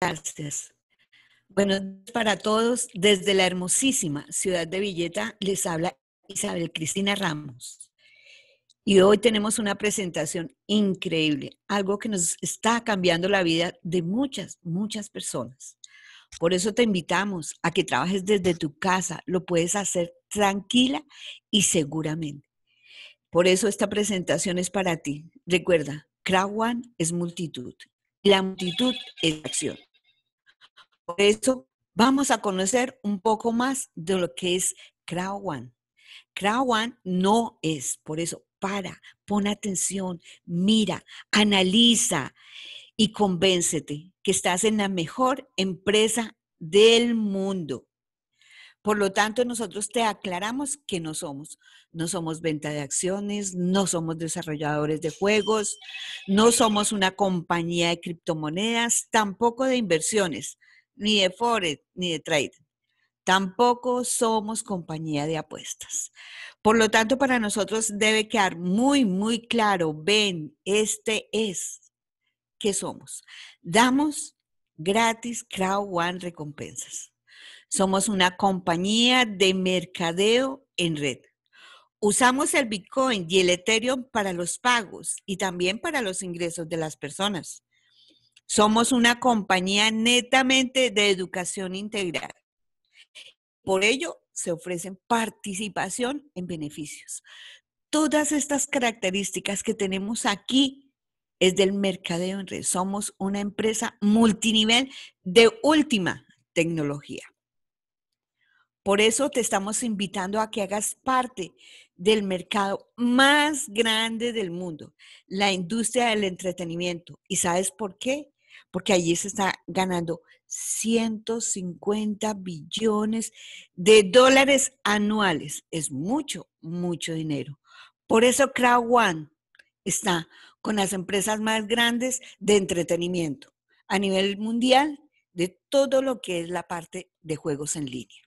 Gracias. Buenos para todos. Desde la hermosísima ciudad de Villeta les habla Isabel Cristina Ramos. Y hoy tenemos una presentación increíble, algo que nos está cambiando la vida de muchas, muchas personas. Por eso te invitamos a que trabajes desde tu casa, lo puedes hacer tranquila y seguramente. Por eso esta presentación es para ti. Recuerda, Crowd One es multitud la multitud es acción. Por eso vamos a conocer un poco más de lo que es Crowd1 no es, por eso para, pon atención, mira, analiza y convéncete que estás en la mejor empresa del mundo. Por lo tanto, nosotros te aclaramos que no somos. No somos venta de acciones, no somos desarrolladores de juegos, no somos una compañía de criptomonedas, tampoco de inversiones ni de forex, ni de Trade. Tampoco somos compañía de apuestas. Por lo tanto, para nosotros debe quedar muy, muy claro, ven, este es que somos. Damos gratis Crowd One recompensas. Somos una compañía de mercadeo en red. Usamos el Bitcoin y el Ethereum para los pagos y también para los ingresos de las personas. Somos una compañía netamente de educación integral. Por ello, se ofrecen participación en beneficios. Todas estas características que tenemos aquí es del mercadeo en red. Somos una empresa multinivel de última tecnología. Por eso te estamos invitando a que hagas parte del mercado más grande del mundo, la industria del entretenimiento. ¿Y sabes por qué? porque allí se está ganando 150 billones de dólares anuales. Es mucho, mucho dinero. Por eso Crowd One está con las empresas más grandes de entretenimiento a nivel mundial de todo lo que es la parte de juegos en línea.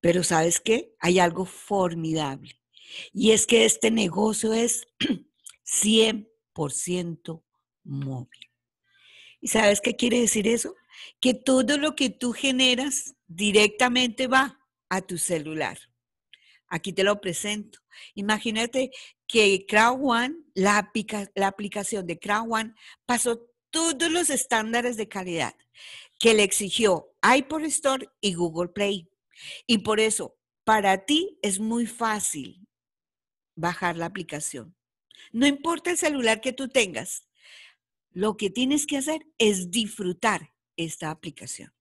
Pero sabes qué? Hay algo formidable. Y es que este negocio es 100% móvil. ¿Y sabes qué quiere decir eso? Que todo lo que tú generas directamente va a tu celular. Aquí te lo presento. Imagínate que crowd la, la aplicación de One pasó todos los estándares de calidad que le exigió iPod Store y Google Play. Y por eso, para ti es muy fácil bajar la aplicación. No importa el celular que tú tengas, lo que tienes que hacer es disfrutar esta aplicación.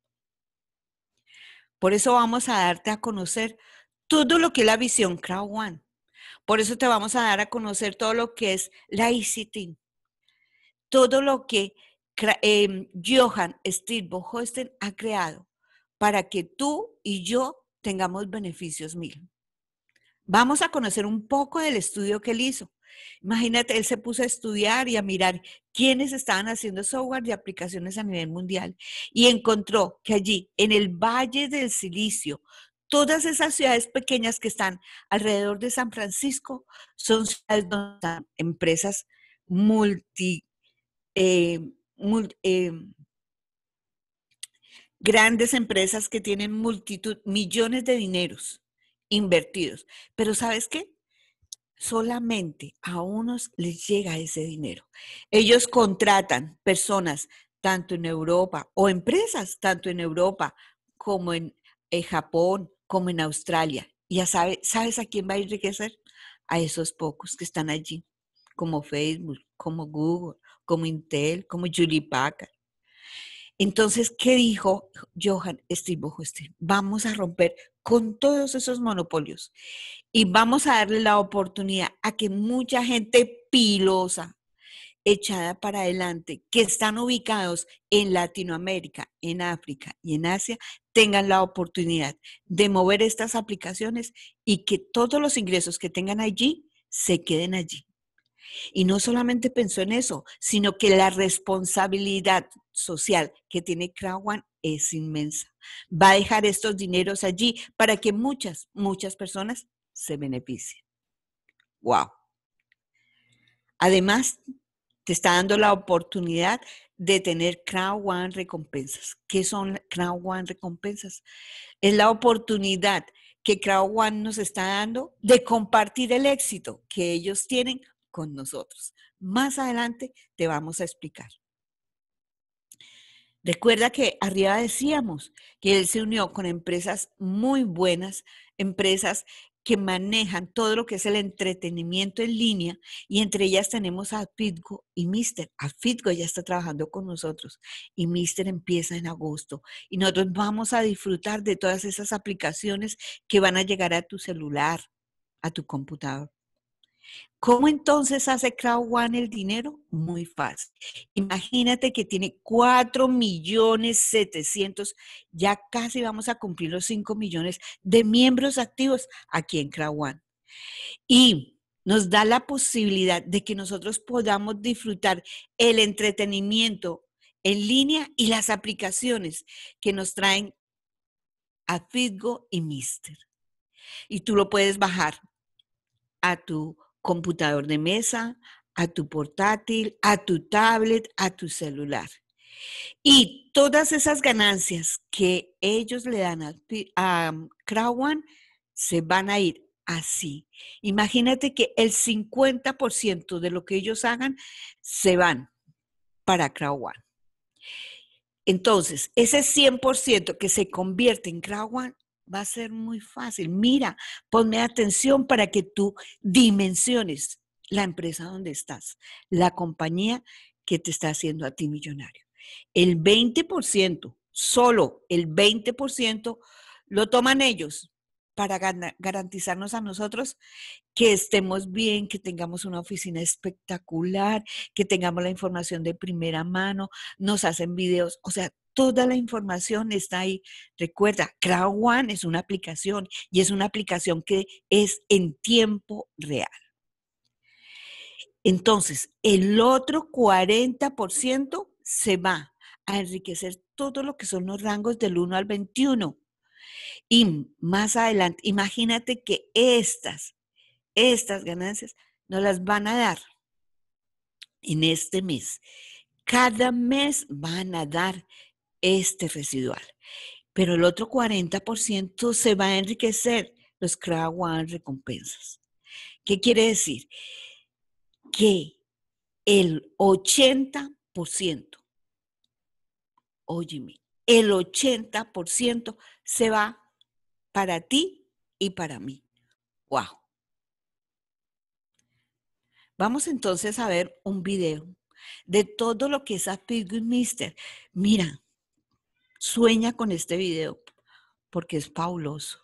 Por eso vamos a darte a conocer todo lo que es la visión Crowd One. Por eso te vamos a dar a conocer todo lo que es la e Team. todo lo que em, Johan Steve Hosten ha creado para que tú y yo tengamos beneficios mil. Vamos a conocer un poco del estudio que él hizo. Imagínate, él se puso a estudiar y a mirar quiénes estaban haciendo software y aplicaciones a nivel mundial y encontró que allí, en el Valle del Silicio, todas esas ciudades pequeñas que están alrededor de San Francisco son ciudades donde están empresas multi, eh, eh, grandes empresas que tienen multitud, millones de dineros invertidos. Pero ¿sabes qué? solamente a unos les llega ese dinero. Ellos contratan personas tanto en Europa o empresas tanto en Europa como en, eh, Japón, como en Australia. ya sabe, sabes a quién va a enriquecer? A esos pocos que están allí, como Facebook, como Google, como Intel, como Julie Packard, entonces, ¿qué dijo Johan Steve Vamos a romper con todos esos monopolios y vamos a darle la oportunidad a que mucha gente pilosa, echada para adelante, que están ubicados en Latinoamérica, en África y en Asia, tengan la oportunidad de mover estas aplicaciones y que todos los ingresos que tengan allí se queden allí. Y no solamente pensó en eso, sino que la responsabilidad social que tiene One es inmensa. Va a dejar estos dineros allí para que muchas, muchas personas se beneficien. ¡Wow! Además, te está dando la oportunidad de tener Crow One recompensas. ¿Qué son Crow One recompensas? Es la oportunidad que Crow One nos está dando de compartir el éxito que ellos tienen con nosotros. Más adelante te vamos a explicar. Recuerda que arriba decíamos que él se unió con empresas muy buenas, empresas que manejan todo lo que es el entretenimiento en línea y entre ellas tenemos a Fitgo y Mister. A Fitgo ya está trabajando con nosotros y Mister empieza en agosto y nosotros vamos a disfrutar de todas esas aplicaciones que van a llegar a tu celular, a tu computador. ¿Cómo entonces hace Crowd One el dinero? Muy fácil. Imagínate que tiene 4 millones 700, ya casi vamos a cumplir los 5 millones de miembros activos aquí en Crowd One. Y nos da la posibilidad de que nosotros podamos disfrutar el entretenimiento en línea y las aplicaciones que nos traen a Fitgo y Mister. Y tú lo puedes bajar a tu computador de mesa, a tu portátil, a tu tablet, a tu celular. Y todas esas ganancias que ellos le dan a, a um, Crowan se van a ir así. Imagínate que el 50% de lo que ellos hagan se van para Crowd Entonces, ese 100% que se convierte en Crowd va a ser muy fácil. Mira, ponme atención para que tú dimensiones la empresa donde estás, la compañía que te está haciendo a ti millonario. El 20%, solo el 20% lo toman ellos para garantizarnos a nosotros que estemos bien, que tengamos una oficina espectacular, que tengamos la información de primera mano, nos hacen videos, o sea, toda la información está ahí. Recuerda, Crowd One es una aplicación y es una aplicación que es en tiempo real. Entonces, el otro 40% se va a enriquecer todo lo que son los rangos del 1 al 21. Y más adelante, imagínate que estas, estas ganancias nos las van a dar en este mes. Cada mes van a dar este residual. Pero el otro 40% se va a enriquecer los crowd recompensas. ¿Qué quiere decir? Que el 80%, óyeme, el 80% se va para ti y para mí. ¡Wow! Vamos entonces a ver un video de todo lo que es a Pilgrim Mister. Mira, Sueña con este video porque es fabuloso.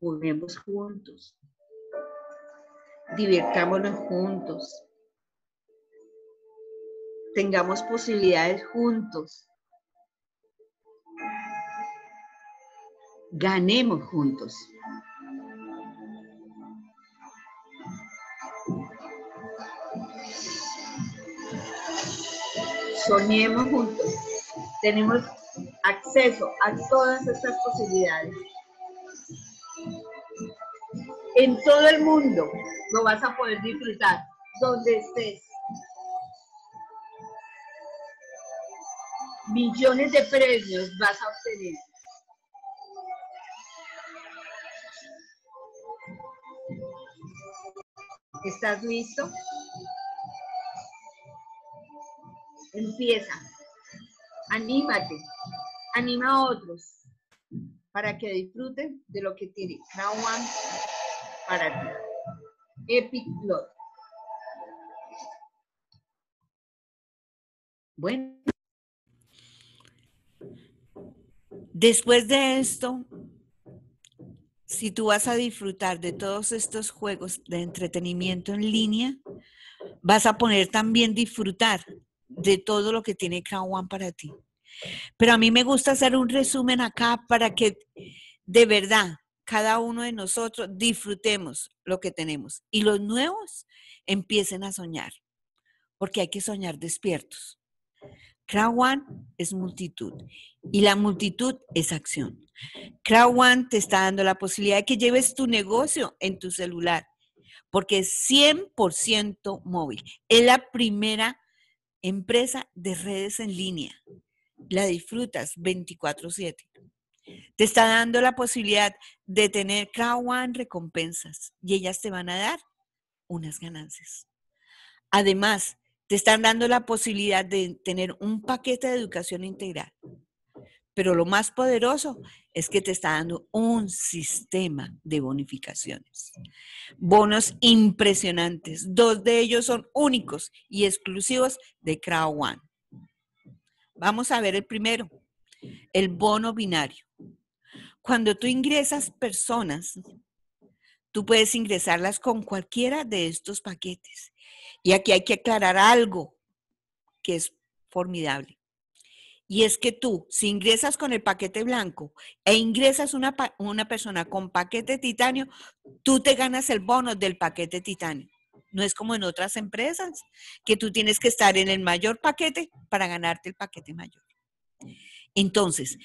Juguemos juntos. Divirtámonos juntos. Tengamos posibilidades juntos ganemos juntos. Soñemos juntos. Tenemos acceso a todas estas posibilidades. En todo el mundo lo vas a poder disfrutar, donde estés. Millones de premios vas a obtener. ¿Estás listo? Empieza. Anímate. Anima a otros para que disfruten de lo que tiene Now One para ti. Epic Lord. Bueno. Después de esto, si tú vas a disfrutar de todos estos juegos de entretenimiento en línea, vas a poder también disfrutar de todo lo que tiene Crown One para ti. Pero a mí me gusta hacer un resumen acá para que de verdad cada uno de nosotros disfrutemos lo que tenemos y los nuevos empiecen a soñar, porque hay que soñar despiertos. Crown One es multitud y la multitud es acción. CrowdOne te está dando la posibilidad de que lleves tu negocio en tu celular, porque es 100% móvil. Es la primera empresa de redes en línea. La disfrutas 24/7. Te está dando la posibilidad de tener CrowdOne recompensas y ellas te van a dar unas ganancias. Además, te están dando la posibilidad de tener un paquete de educación integral pero lo más poderoso es que te está dando un sistema de bonificaciones. Bonos impresionantes. Dos de ellos son únicos y exclusivos de Crowd One. Vamos a ver el primero, el bono binario. Cuando tú ingresas personas, tú puedes ingresarlas con cualquiera de estos paquetes. Y aquí hay que aclarar algo que es formidable. Y es que tú, si ingresas con el paquete blanco e ingresas una, persona con paquete titanio, tú te ganas el bono del paquete titanio. No es como en otras empresas, que tú tienes que estar en el mayor paquete para ganarte el paquete mayor. Entonces,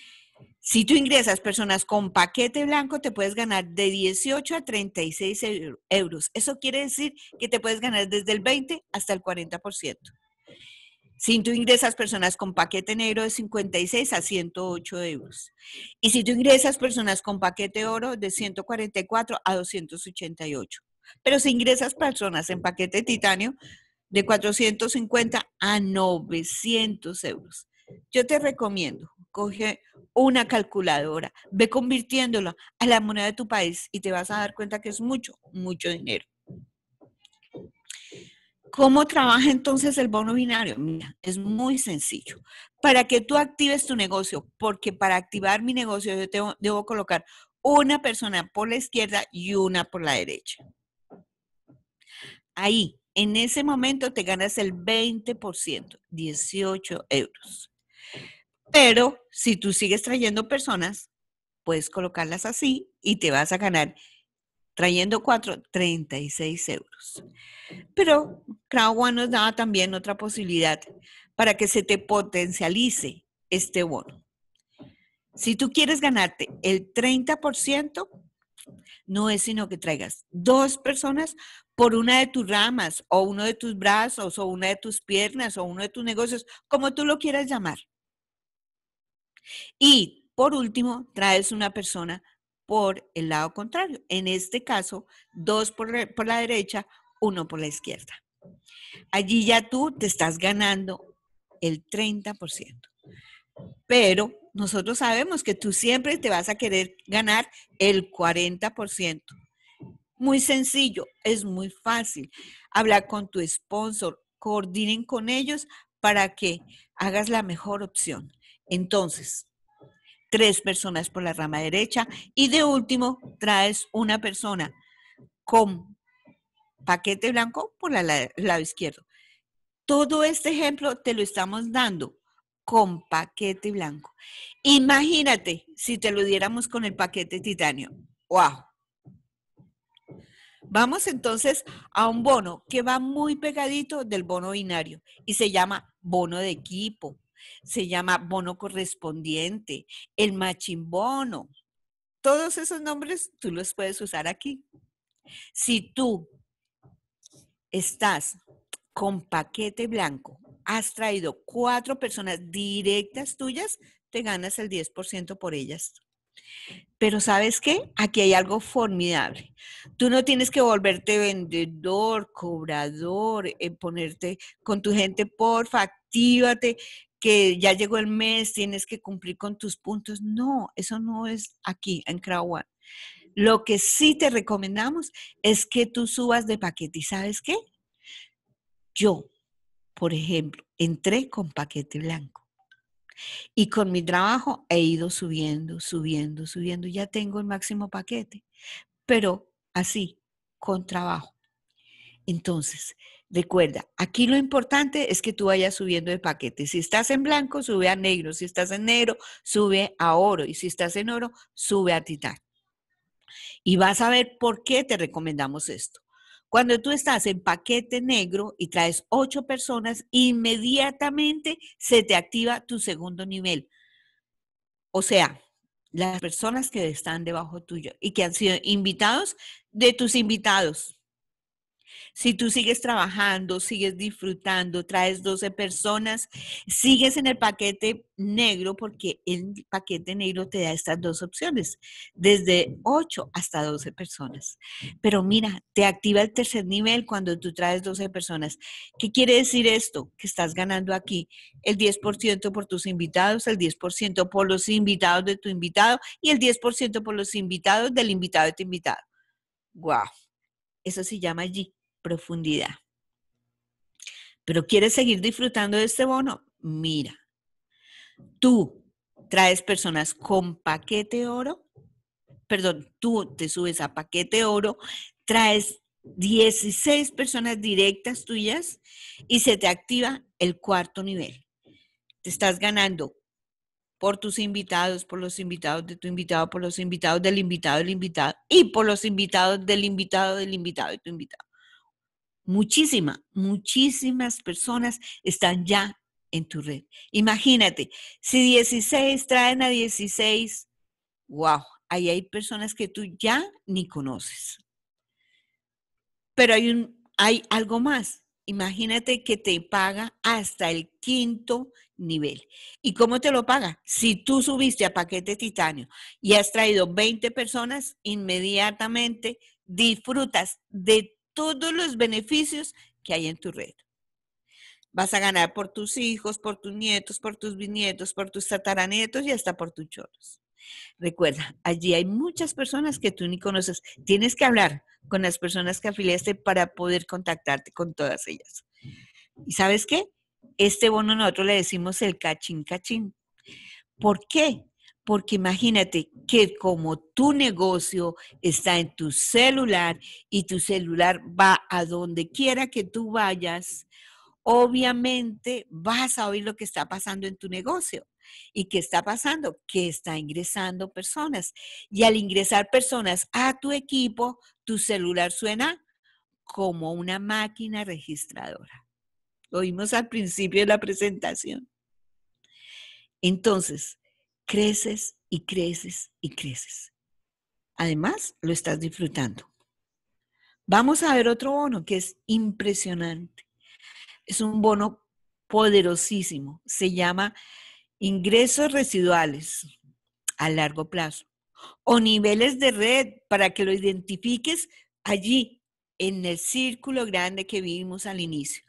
si tú ingresas personas con paquete blanco, te puedes ganar de 18 a 36 euros. Eso quiere decir que te puedes ganar desde el 20 hasta el 40%. Si tú ingresas personas con paquete negro de 56 a 108 euros. Y si tú ingresas personas con paquete oro de 144 a 288. Pero si ingresas personas en paquete titanio de 450 a 900 euros. Yo te recomiendo, coge una calculadora, ve convirtiéndola a la moneda de tu país y te vas a dar cuenta que es mucho, mucho dinero. ¿Cómo trabaja entonces el bono binario? Mira, es muy sencillo. Para que tú actives tu negocio, porque para activar mi negocio yo tengo, debo colocar una persona por la izquierda y una por la derecha. Ahí, en ese momento te ganas el 20%, 18 euros. Pero si tú sigues trayendo personas, puedes colocarlas así y te vas a ganar trayendo cuatro, 36 euros. Pero Crowd nos da también otra posibilidad para que se te potencialice este bono. Si tú quieres ganarte el 30%, no es sino que traigas dos personas por una de tus ramas o uno de tus brazos o una de tus piernas o uno de tus negocios, como tú lo quieras llamar. Y por último, traes una persona por el lado contrario. En este caso, dos por, la derecha, uno por la izquierda. Allí ya tú te estás ganando el 30%. Pero nosotros sabemos que tú siempre te vas a querer ganar el 40%. Muy sencillo, es muy fácil. Habla con tu sponsor, coordinen con ellos para que hagas la mejor opción. Entonces, tres personas por la rama derecha y de último traes una persona con paquete blanco por el la, lado izquierdo. Todo este ejemplo te lo estamos dando con paquete blanco. Imagínate si te lo diéramos con el paquete titanio. ¡Wow! Vamos entonces a un bono que va muy pegadito del bono binario y se llama bono de equipo, se llama bono correspondiente, el machimbono. Todos esos nombres tú los puedes usar aquí. Si tú estás con paquete blanco, has traído cuatro personas directas tuyas, te ganas el 10% por ellas. Pero sabes qué? Aquí hay algo formidable. Tú no tienes que volverte vendedor, cobrador, eh, ponerte con tu gente, porfa, actívate, que ya llegó el mes, tienes que cumplir con tus puntos. No, eso no es aquí en Crowd Lo que sí te recomendamos es que tú subas de paquete. ¿Y sabes qué? Yo, por ejemplo, entré con paquete blanco. Y con mi trabajo he ido subiendo, subiendo, subiendo. Ya tengo el máximo paquete, pero así, con trabajo. Entonces, Recuerda, aquí lo importante es que tú vayas subiendo de paquete. Si estás en blanco, sube a negro. Si estás en negro, sube a oro. Y si estás en oro, sube a titán. Y vas a ver por qué te recomendamos esto. Cuando tú estás en paquete negro y traes ocho personas, inmediatamente se te activa tu segundo nivel. O sea, las personas que están debajo tuyo y que han sido invitados de tus invitados, si tú sigues trabajando, sigues disfrutando, traes 12 personas, sigues en el paquete negro porque el paquete negro te da estas dos opciones, desde 8 hasta 12 personas. Pero mira, te activa el tercer nivel cuando tú traes 12 personas. ¿Qué quiere decir esto? Que estás ganando aquí el 10% por tus invitados, el 10% por los invitados de tu invitado y el 10% por los invitados del invitado de tu invitado. ¡Guau! Eso se llama allí profundidad. Pero quieres seguir disfrutando de este bono, mira, tú traes personas con paquete oro, perdón, tú te subes a paquete oro, traes 16 personas directas tuyas y se te activa el cuarto nivel. Te estás ganando por tus invitados, por los invitados de tu invitado, por los invitados del invitado del invitado y por los invitados del invitado del invitado de tu invitado. Muchísimas, muchísimas personas están ya en tu red. Imagínate, si 16 traen a 16, wow, ahí hay personas que tú ya ni conoces. Pero hay, un, hay algo más. Imagínate que te paga hasta el quinto nivel. ¿Y cómo te lo paga? Si tú subiste a paquete titanio y has traído 20 personas, inmediatamente disfrutas de todos los beneficios que hay en tu red. Vas a ganar por tus hijos, por tus nietos, por tus bisnietos, por tus tataranietos y hasta por tus choros. Recuerda, allí hay muchas personas que tú ni conoces. Tienes que hablar con las personas que afiliaste para poder contactarte con todas ellas. ¿Y sabes qué? Este bono nosotros le decimos el cachín cachín. ¿Por qué? porque imagínate que como tu negocio está en tu celular y tu celular va a donde quiera que tú vayas, obviamente vas a oír lo que está pasando en tu negocio. ¿Y qué está pasando? Que está ingresando personas. Y al ingresar personas a tu equipo, tu celular suena como una máquina registradora. Lo vimos al principio de la presentación. Entonces, creces y creces y creces. Además, lo estás disfrutando. Vamos a ver otro bono que es impresionante. Es un bono poderosísimo. Se llama ingresos residuales a largo plazo o niveles de red para que lo identifiques allí en el círculo grande que vimos al inicio.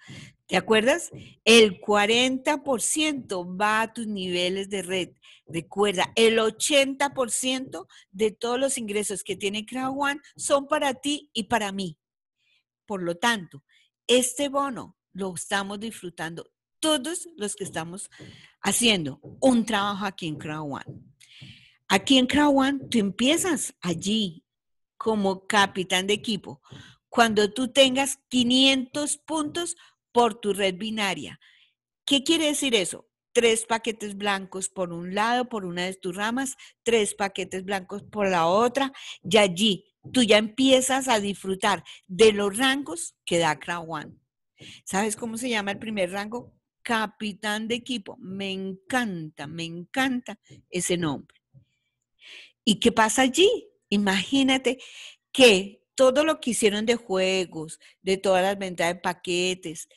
¿Te acuerdas? El 40% va a tus niveles de red. Recuerda, el 80% de todos los ingresos que tiene Crowd One son para ti y para mí. Por lo tanto, este bono lo estamos disfrutando todos los que estamos haciendo un trabajo aquí en Crowd One. Aquí en Crowd One tú empiezas allí como capitán de equipo. Cuando tú tengas 500 puntos, por tu red binaria. ¿Qué quiere decir eso? Tres paquetes blancos por un lado, por una de tus ramas, tres paquetes blancos por la otra, y allí tú ya empiezas a disfrutar de los rangos que da Crawan. ¿Sabes cómo se llama el primer rango? Capitán de equipo. Me encanta, me encanta ese nombre. ¿Y qué pasa allí? Imagínate que todo lo que hicieron de juegos, de todas las ventas de paquetes,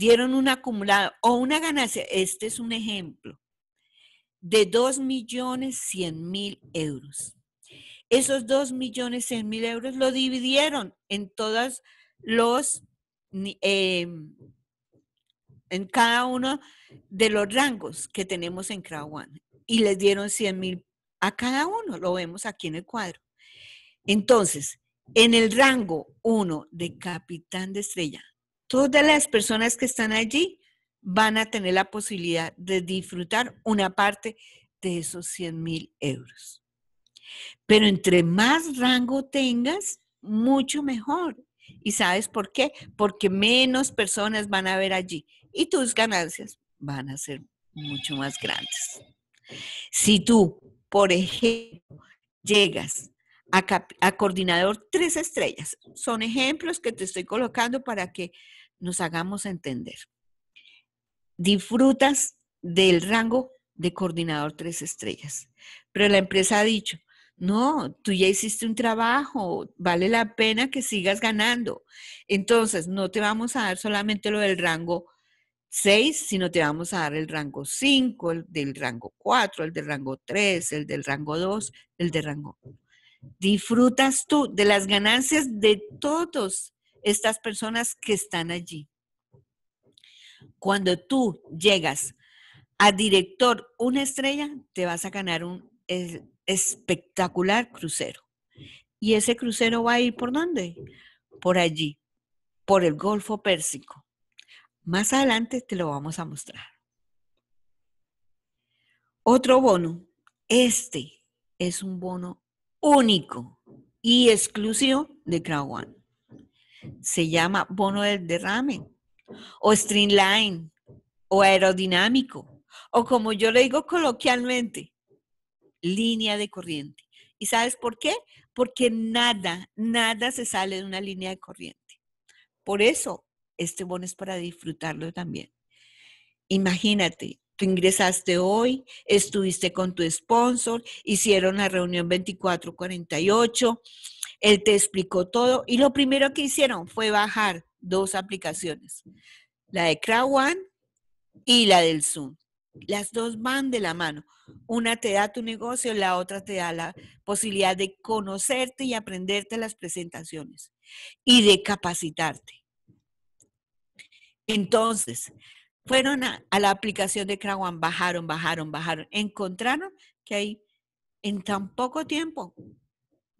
dieron un acumulado o una ganancia, este es un ejemplo, de millones mil euros. Esos millones mil euros lo dividieron en todas los, em, en cada uno de los rangos que tenemos en Crowd y les dieron mil a cada uno, lo vemos aquí en el cuadro. Entonces, en el rango 1 de capitán de estrella, todas las personas que están allí van a tener la posibilidad de disfrutar una parte de esos 100 mil euros. Pero entre más rango tengas, mucho mejor. ¿Y sabes por qué? Porque menos personas van a ver allí y tus ganancias van a ser mucho más grandes. Si tú, por ejemplo, llegas a, coordinador tres estrellas, son ejemplos que te estoy colocando para que nos hagamos entender. Disfrutas del rango de coordinador tres estrellas, pero la empresa ha dicho, no, tú ya hiciste un trabajo, vale la pena que sigas ganando. Entonces, no te vamos a dar solamente lo del rango 6, sino te vamos a dar el rango 5, el del rango 4, el del rango 3, el del rango 2, el del rango Disfrutas tú de las ganancias de todos estas personas que están allí. Cuando tú llegas a director una estrella, te vas a ganar un espectacular crucero. ¿Y ese crucero va a ir por dónde? Por allí, por el Golfo Pérsico. Más adelante te lo vamos a mostrar. Otro bono. Este es un bono único y exclusivo de Crowd se llama bono del derrame, o streamline, o aerodinámico, o como yo le digo coloquialmente, línea de corriente. ¿Y sabes por qué? Porque nada, nada se sale de una línea de corriente. Por eso, este bono es para disfrutarlo también. Imagínate, tú ingresaste hoy, estuviste con tu sponsor, hicieron la reunión 2448 él te explicó todo y lo primero que hicieron fue bajar dos aplicaciones, la de Crowd One y la del Zoom. Las dos van de la mano. Una te da tu negocio, la otra te da la posibilidad de conocerte y aprenderte las presentaciones y de capacitarte. Entonces, fueron a, la aplicación de Crowd One, bajaron, bajaron, bajaron, encontraron que ahí en tan poco tiempo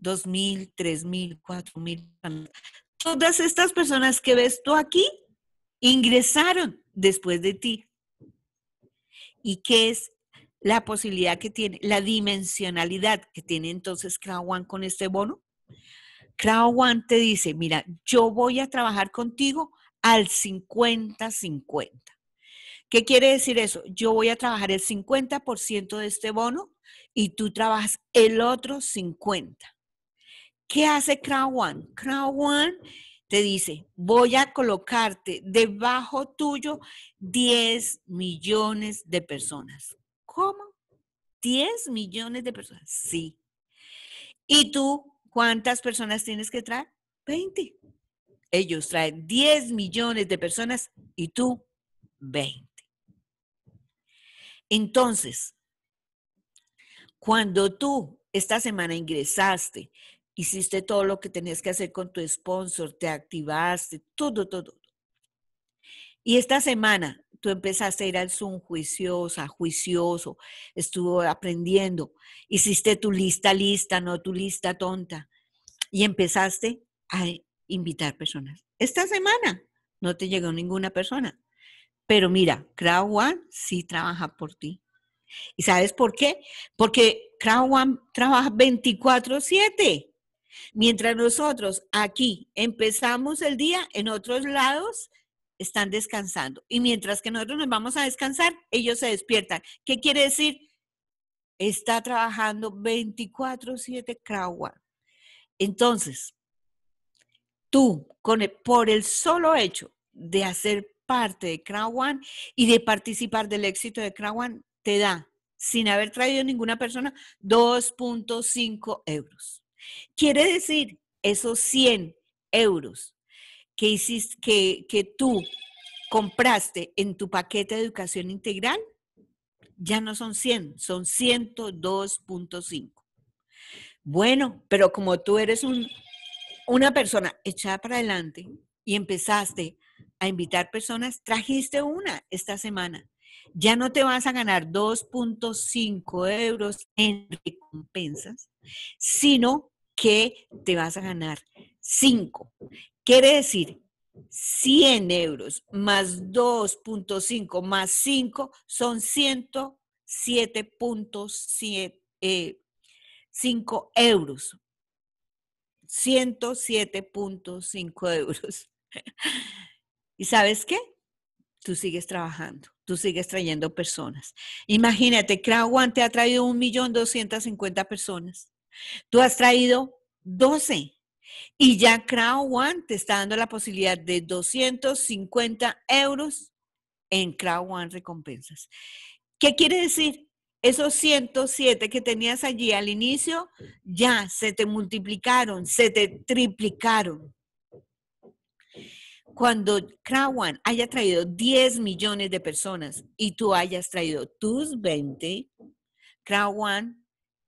2.000, 3.000, 4.000. Todas estas personas que ves tú aquí ingresaron después de ti. ¿Y qué es la posibilidad que tiene, la dimensionalidad que tiene entonces Crowd con este bono? Crowd te dice, mira, yo voy a trabajar contigo al 50-50. ¿Qué quiere decir eso? Yo voy a trabajar el 50% de este bono y tú trabajas el otro 50. ¿Qué hace Crow One? Crow One te dice, voy a colocarte debajo tuyo 10 millones de personas. ¿Cómo? 10 millones de personas. Sí. ¿Y tú cuántas personas tienes que traer? 20. Ellos traen 10 millones de personas y tú 20. Entonces, cuando tú esta semana ingresaste hiciste todo lo que tenías que hacer con tu sponsor, te activaste, todo, todo. Y esta semana tú empezaste a ir al Zoom juiciosa, juicioso, estuvo aprendiendo, hiciste tu lista lista, no tu lista tonta, y empezaste a invitar personas. Esta semana no te llegó ninguna persona, pero mira, Crowd One sí trabaja por ti. ¿Y sabes por qué? Porque Crowd One trabaja 24/7. Mientras nosotros aquí empezamos el día, en otros lados están descansando. Y mientras que nosotros nos vamos a descansar, ellos se despiertan. ¿Qué quiere decir? Está trabajando 24/7 Cragua. Entonces, tú, por el solo hecho de hacer parte de One y de participar del éxito de One, te da, sin haber traído ninguna persona, 2.5 euros. Quiere decir, esos 100 euros que, hiciste, que, que tú compraste en tu paquete de educación integral, ya no son 100, son 102.5. Bueno, pero como tú eres una persona echada para adelante y empezaste a invitar personas, trajiste una esta semana. Ya no te vas a ganar 2.5 euros en recompensas, sino que te vas a ganar 5. Quiere decir, 100 euros más 2.5 más 5 son 107.5 eh, euros. 107.5 euros. ¿Y sabes qué? Tú sigues trabajando, tú sigues trayendo personas. Imagínate, Crowd te ha traído 1.250.000 personas. Tú has traído 12 y ya Crowd One te está dando la posibilidad de 250 euros en Crowd One recompensas. ¿Qué quiere decir? Esos 107 que tenías allí al inicio ya se te multiplicaron, se te triplicaron. Cuando Crowd One haya traído 10 millones de personas y tú hayas traído tus 20, Crowd One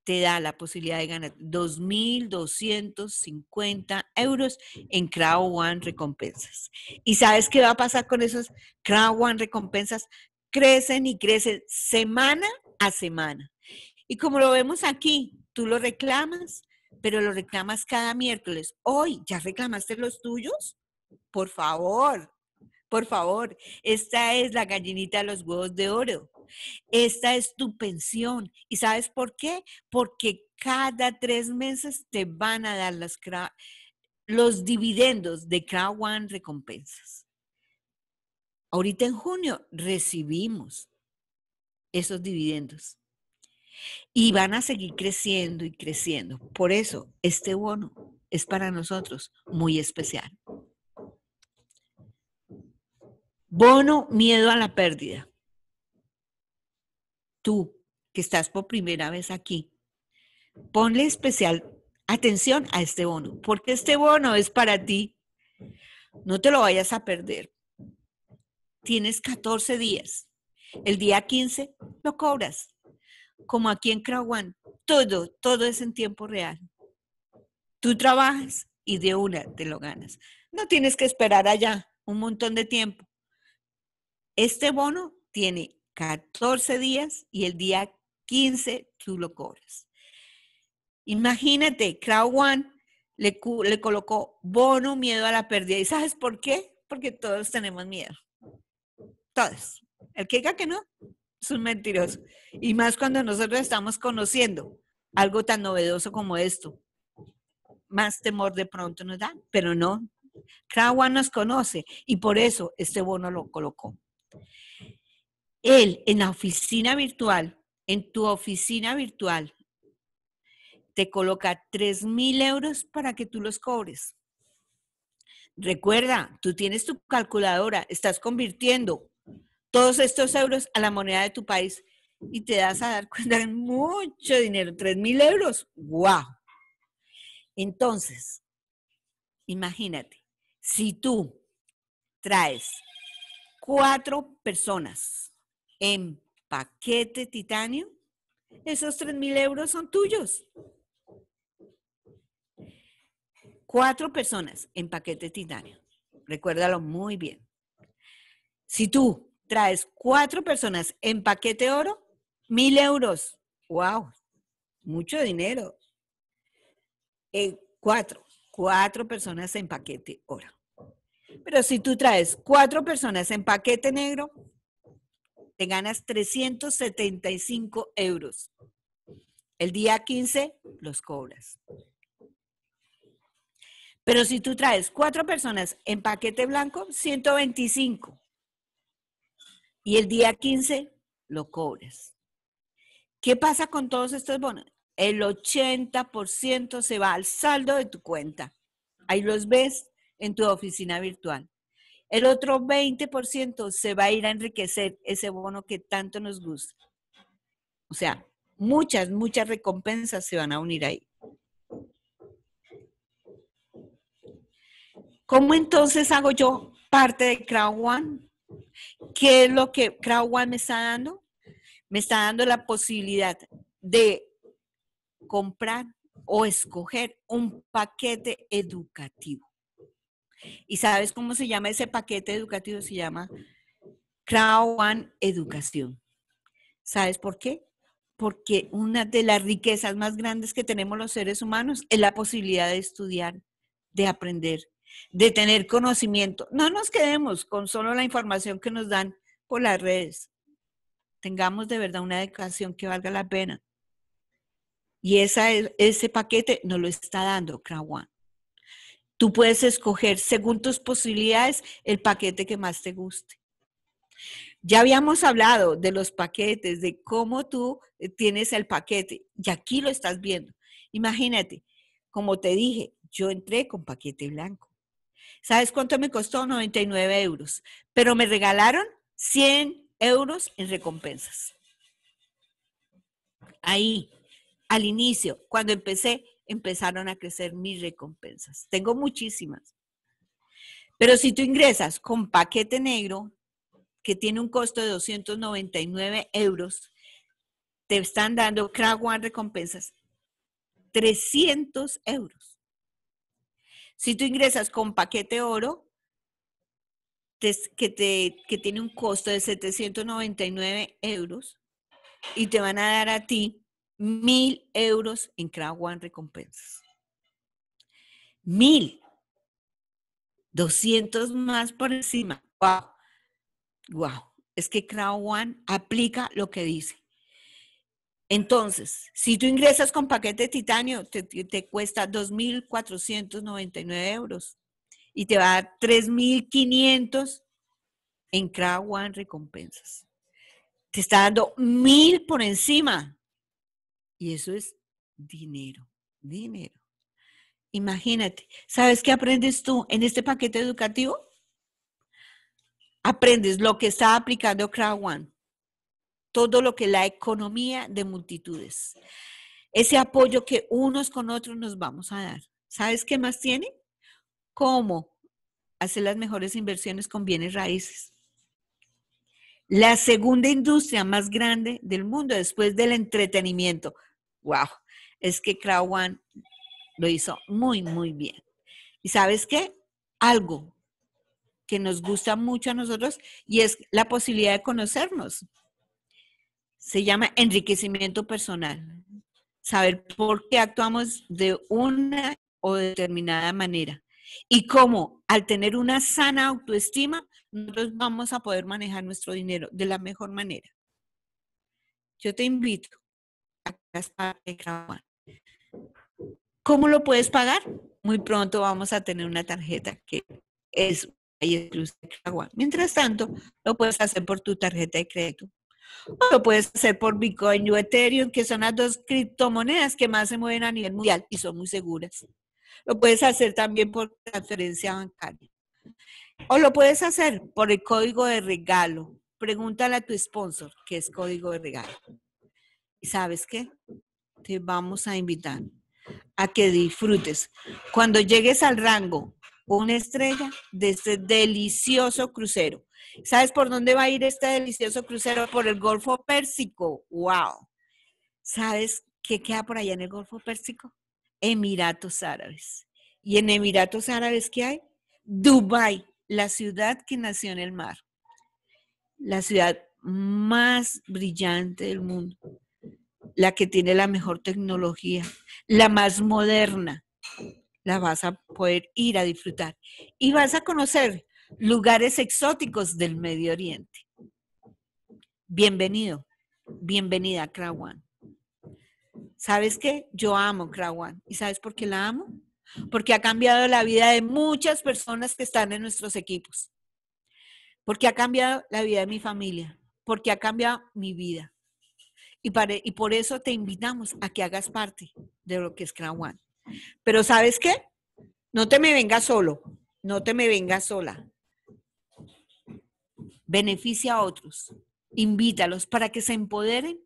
te da la posibilidad de ganar 2.250 euros en Crowd One recompensas. ¿Y sabes qué va a pasar con esos Crowd One recompensas? Crecen y crecen semana a semana. Y como lo vemos aquí, tú lo reclamas, pero lo reclamas cada miércoles. Hoy, ¿ya reclamaste los tuyos? Por favor, por favor, esta es la gallinita de los huevos de oro. Esta es tu pensión. ¿Y sabes por qué? Porque cada tres meses te van a dar las, los dividendos de Crowd One recompensas. Ahorita en junio recibimos esos dividendos y van a seguir creciendo y creciendo. Por eso, este bono es para nosotros muy especial. Bono miedo a la pérdida tú que estás por primera vez aquí, ponle especial atención a este bono, porque este bono es para ti. No te lo vayas a perder. Tienes 14 días. El día 15 lo cobras. Como aquí en Crowan, todo, todo es en tiempo real. Tú trabajas y de una te lo ganas. No tienes que esperar allá un montón de tiempo. Este bono tiene 14 días y el día 15 tú lo cobras. Imagínate, Crowd One le, le colocó bono miedo a la pérdida. ¿Y sabes por qué? Porque todos tenemos miedo. Todos. El que diga que no, es un mentiroso. Y más cuando nosotros estamos conociendo algo tan novedoso como esto. Más temor de pronto nos da, pero no. Crowd One nos conoce y por eso este bono lo colocó. Él en la oficina virtual, en tu oficina virtual, te coloca 3 mil euros para que tú los cobres. Recuerda, tú tienes tu calculadora, estás convirtiendo todos estos euros a la moneda de tu país y te das a dar cuenta de mucho dinero, 3 mil euros, wow. Entonces, imagínate, si tú traes cuatro personas en paquete titanio, esos 3.000 euros son tuyos. Cuatro personas en paquete titanio. Recuérdalo muy bien. Si tú traes cuatro personas en paquete oro, mil euros. ¡Wow! Mucho dinero. Eh, cuatro, cuatro personas en paquete oro. Pero si tú traes cuatro personas en paquete negro, te ganas 375 euros. El día 15 los cobras. Pero si tú traes cuatro personas en paquete blanco, 125. Y el día 15 lo cobras. ¿Qué pasa con todos estos bonos? El 80% se va al saldo de tu cuenta. Ahí los ves en tu oficina virtual. El otro 20% se va a ir a enriquecer ese bono que tanto nos gusta. O sea, muchas, muchas recompensas se van a unir ahí. ¿Cómo entonces hago yo parte de Crowd One? ¿Qué es lo que Crowd One me está dando? Me está dando la posibilidad de comprar o escoger un paquete educativo. ¿Y sabes cómo se llama ese paquete educativo? Se llama Crowd One Educación. ¿Sabes por qué? Porque una de las riquezas más grandes que tenemos los seres humanos es la posibilidad de estudiar, de aprender, de tener conocimiento. No nos quedemos con solo la información que nos dan por las redes. Tengamos de verdad una educación que valga la pena. Y ese paquete nos lo está dando Crowd One. Tú puedes escoger según tus posibilidades el paquete que más te guste. Ya habíamos hablado de los paquetes, de cómo tú eh, tienes el paquete y aquí lo estás viendo. Imagínate, como te dije, yo entré con paquete blanco. ¿Sabes cuánto me costó? 99 euros, pero me regalaron 100 euros en recompensas. Ahí, al inicio, cuando empecé, empezaron a crecer mis recompensas. Tengo muchísimas. Pero si tú ingresas con paquete negro, que tiene un costo de 299 euros, te están dando Crack One recompensas 300 euros. Si tú ingresas con paquete oro, que, te, que tiene un costo de 799 euros, y te van a dar a ti mil euros en crowd one recompensas. Mil. 200 más por encima. ¡Wow! ¡Wow! Es que Crowd One aplica lo que dice. Entonces, si tú ingresas con paquete de titanio, te, te, cuesta 2.499 euros y te va a dar 3.500 en Crowd One recompensas. Te está dando mil por encima y eso es dinero, dinero. Imagínate, ¿sabes qué aprendes tú en este paquete educativo? Aprendes lo que está aplicando Crowd One, todo lo que la economía de multitudes, ese apoyo que unos con otros nos vamos a dar. ¿Sabes qué más tiene? Cómo hacer las mejores inversiones con bienes raíces. La segunda industria más grande del mundo después del entretenimiento wow, es que Crowd lo hizo muy, muy bien. ¿Y sabes qué? Algo que nos gusta mucho a nosotros y es la posibilidad de conocernos. Se llama enriquecimiento personal. Saber por qué actuamos de una o determinada manera y cómo al tener una sana autoestima, nosotros vamos a poder manejar nuestro dinero de la mejor manera. Yo te invito ¿Cómo lo puedes pagar? Muy pronto vamos a tener una tarjeta que es exclusiva de Mientras tanto, lo puedes hacer por tu tarjeta de crédito. O lo puedes hacer por Bitcoin o Ethereum, que son las dos criptomonedas que más se mueven a nivel mundial y son muy seguras. Lo puedes hacer también por transferencia bancaria. O lo puedes hacer por el código de regalo. Pregúntale a tu sponsor qué es código de regalo sabes qué? Te vamos a invitar a que disfrutes. Cuando llegues al rango una estrella de este delicioso crucero. ¿Sabes por dónde va a ir este delicioso crucero? Por el Golfo Pérsico. ¡Wow! ¿Sabes qué queda por allá en el Golfo Pérsico? Emiratos Árabes. ¿Y en Emiratos Árabes qué hay? Dubái, la ciudad que nació en el mar. La ciudad más brillante del mundo la que tiene la mejor tecnología, la más moderna, la vas a poder ir a disfrutar. Y vas a conocer lugares exóticos del Medio Oriente. Bienvenido, bienvenida a ¿Sabes qué? Yo amo Krawan. ¿Y sabes por qué la amo? Porque ha cambiado la vida de muchas personas que están en nuestros equipos. Porque ha cambiado la vida de mi familia. Porque ha cambiado mi vida y, por eso te invitamos a que hagas parte de lo que es Crown Pero ¿sabes qué? No te me vengas solo, no te me vengas sola. Beneficia a otros, invítalos para que se empoderen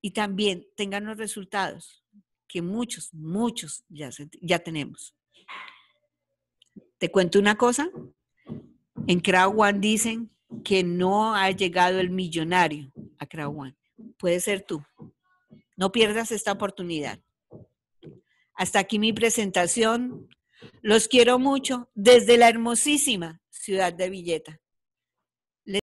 y también tengan los resultados que muchos, muchos ya, ya tenemos. Te cuento una cosa, en Crowd dicen que no ha llegado el millonario a Crowd puede ser tú. No pierdas esta oportunidad. Hasta aquí mi presentación. Los quiero mucho desde la hermosísima ciudad de Villeta.